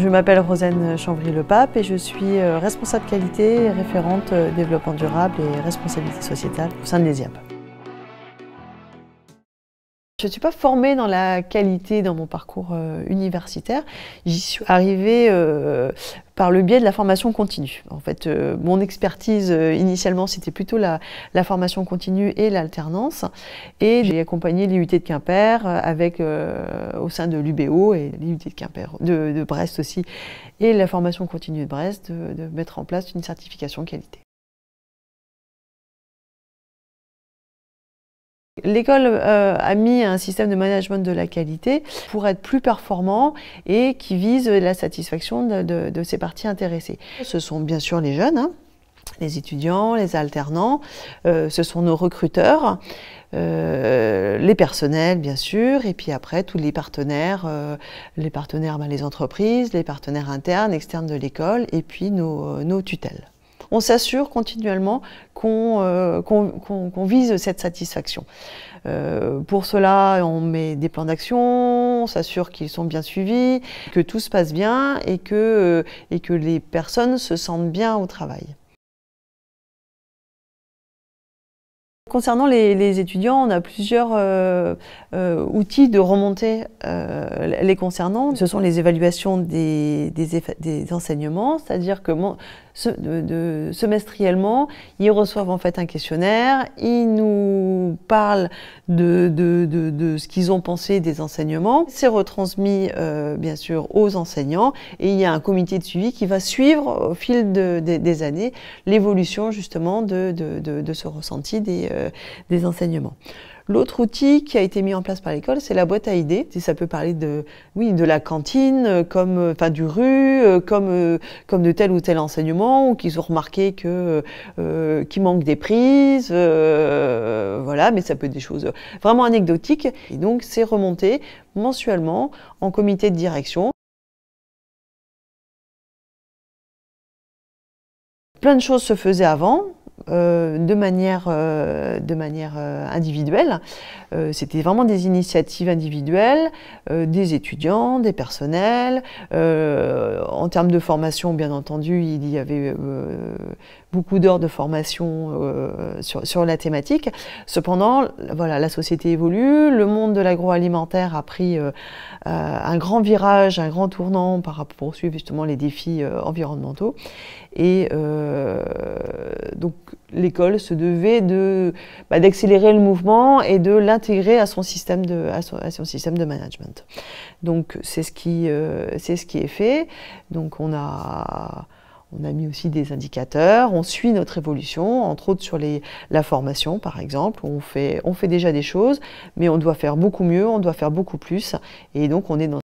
Je m'appelle Rosane Chambry-le-Pape et je suis euh, responsable qualité, référente euh, développement durable et responsabilité sociétale au sein de l'ESIAP. Je ne suis pas formée dans la qualité dans mon parcours euh, universitaire. J'y suis arrivée euh, par le biais de la formation continue. En fait, euh, mon expertise initialement, c'était plutôt la, formation continue et l'alternance. Et j'ai accompagné l'IUT de Quimper avec, au sein de l'UBO et l'IUT de Quimper, de, Brest aussi, et la formation continue de Brest, de mettre en place une certification qualité. L'école euh, a mis un système de management de la qualité pour être plus performant et qui vise la satisfaction de, ses parties intéressées. Ce sont bien sûr les jeunes, hein, les étudiants, les alternants, euh, ce sont nos recruteurs. Euh, les personnels bien sûr, et puis après tous les partenaires, les partenaires, ben, les entreprises, les partenaires internes, externes de l'école, et puis nos tutelles on s'assure continuellement qu'on euh, vise cette satisfaction. Euh, pour cela, on met des plans d'action, on s'assure qu'ils sont bien suivis, que tout se passe bien et que, euh, et que les personnes se sentent bien au travail. Concernant les, étudiants, on a plusieurs euh, euh, outils de remontée euh, les concernant. Ce sont les évaluations des, des enseignements, c'est-à-dire que de, semestriellement, ils reçoivent en fait un questionnaire, ils nous parlent de, de ce qu'ils ont pensé des enseignements. C'est retransmis bien sûr aux enseignants et il y a un comité de suivi qui va suivre au fil des années l'évolution justement de, ce ressenti des euh, des enseignements. L'autre outil qui a été mis en place par l'école, c'est la boîte à idées. ça peut parler de, de la cantine, euh, comme, euh, enfin, du rue, comme, de tel ou tel enseignement, ou qu'ils ont remarqué que, qu'il manque des prises, voilà, mais ça peut être des choses vraiment anecdotiques. Et donc, c'est remonté mensuellement en comité de direction. Plein de choses se faisaient avant, euh, de manière, euh, de manière euh, individuelle. C'était vraiment des initiatives individuelles, des étudiants, des personnels. en termes de formation, bien entendu, il y avait beaucoup d'heures de formation sur, la thématique. Cependant, voilà, la société évolue, le monde de l'agroalimentaire a pris un grand virage, un grand tournant par rapport à poursuivre justement les défis environnementaux. Et donc l'école se devait de, bah, d'accélérer le mouvement et de l'intégrer à son système de, à son, à son système de management. Donc c'est ce, qui, euh, c'est ce qui est fait. Donc on a... On a mis aussi des indicateurs, on suit notre évolution, entre autres sur les, la formation par exemple. On fait, on fait déjà des choses, mais on doit faire beaucoup mieux, on doit faire beaucoup plus. Et donc on est dans